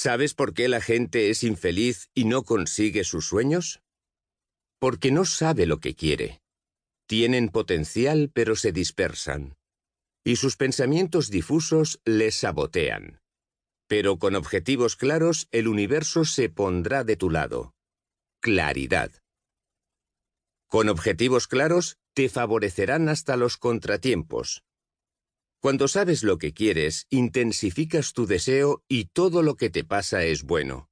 ¿Sabes por qué la gente es infeliz y no consigue sus sueños? Porque no sabe lo que quiere. Tienen potencial pero se dispersan. Y sus pensamientos difusos les sabotean. Pero con objetivos claros el universo se pondrá de tu lado. Claridad. Con objetivos claros te favorecerán hasta los contratiempos, cuando sabes lo que quieres, intensificas tu deseo y todo lo que te pasa es bueno.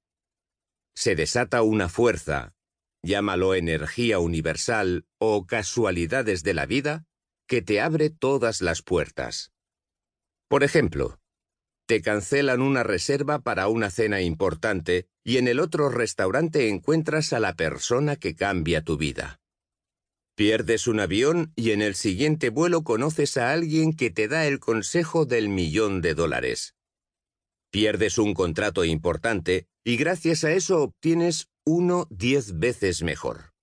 Se desata una fuerza, llámalo energía universal o casualidades de la vida, que te abre todas las puertas. Por ejemplo, te cancelan una reserva para una cena importante y en el otro restaurante encuentras a la persona que cambia tu vida. Pierdes un avión y en el siguiente vuelo conoces a alguien que te da el consejo del millón de dólares. Pierdes un contrato importante y gracias a eso obtienes uno diez veces mejor.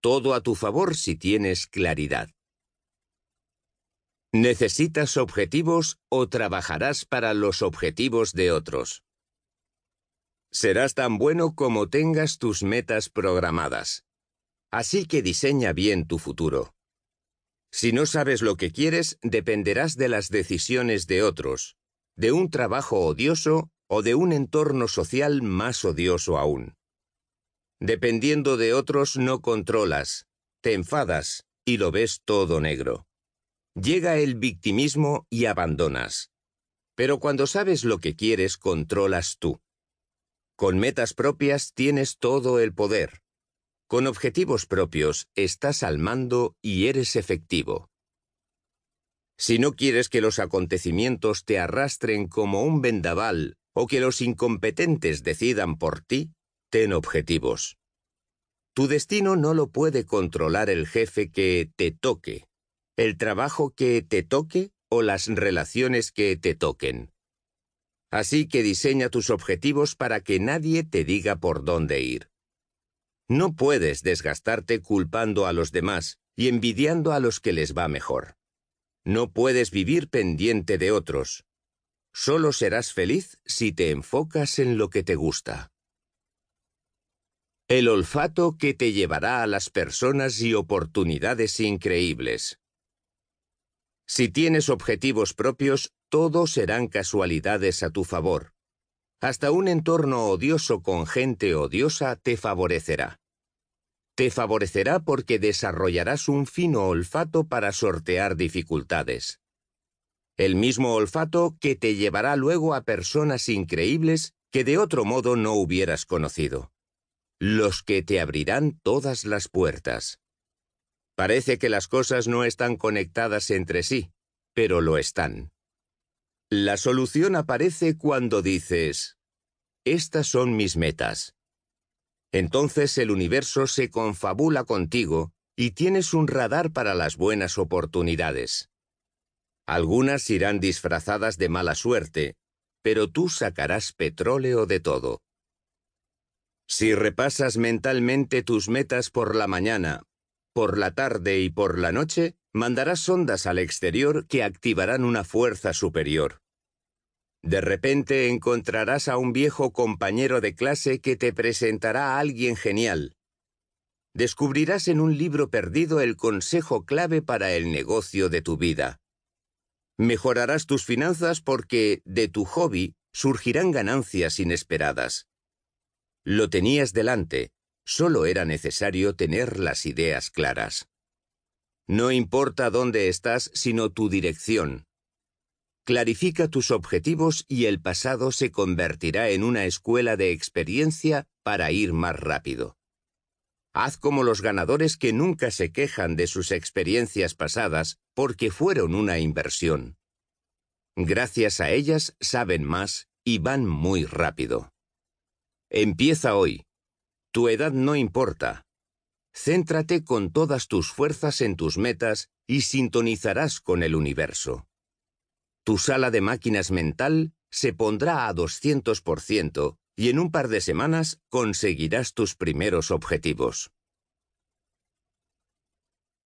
Todo a tu favor si tienes claridad. ¿Necesitas objetivos o trabajarás para los objetivos de otros? Serás tan bueno como tengas tus metas programadas. Así que diseña bien tu futuro. Si no sabes lo que quieres, dependerás de las decisiones de otros, de un trabajo odioso o de un entorno social más odioso aún. Dependiendo de otros no controlas, te enfadas y lo ves todo negro. Llega el victimismo y abandonas. Pero cuando sabes lo que quieres, controlas tú. Con metas propias tienes todo el poder. Con objetivos propios, estás al mando y eres efectivo. Si no quieres que los acontecimientos te arrastren como un vendaval o que los incompetentes decidan por ti, ten objetivos. Tu destino no lo puede controlar el jefe que te toque, el trabajo que te toque o las relaciones que te toquen. Así que diseña tus objetivos para que nadie te diga por dónde ir. No puedes desgastarte culpando a los demás y envidiando a los que les va mejor. No puedes vivir pendiente de otros. Solo serás feliz si te enfocas en lo que te gusta. El olfato que te llevará a las personas y oportunidades increíbles. Si tienes objetivos propios, todos serán casualidades a tu favor. Hasta un entorno odioso con gente odiosa te favorecerá. Te favorecerá porque desarrollarás un fino olfato para sortear dificultades. El mismo olfato que te llevará luego a personas increíbles que de otro modo no hubieras conocido. Los que te abrirán todas las puertas. Parece que las cosas no están conectadas entre sí, pero lo están. La solución aparece cuando dices, estas son mis metas. Entonces el universo se confabula contigo y tienes un radar para las buenas oportunidades. Algunas irán disfrazadas de mala suerte, pero tú sacarás petróleo de todo. Si repasas mentalmente tus metas por la mañana, por la tarde y por la noche, Mandarás sondas al exterior que activarán una fuerza superior. De repente encontrarás a un viejo compañero de clase que te presentará a alguien genial. Descubrirás en un libro perdido el consejo clave para el negocio de tu vida. Mejorarás tus finanzas porque, de tu hobby, surgirán ganancias inesperadas. Lo tenías delante, solo era necesario tener las ideas claras. No importa dónde estás, sino tu dirección. Clarifica tus objetivos y el pasado se convertirá en una escuela de experiencia para ir más rápido. Haz como los ganadores que nunca se quejan de sus experiencias pasadas porque fueron una inversión. Gracias a ellas saben más y van muy rápido. Empieza hoy. Tu edad no importa, Céntrate con todas tus fuerzas en tus metas y sintonizarás con el universo. Tu sala de máquinas mental se pondrá a 200% y en un par de semanas conseguirás tus primeros objetivos.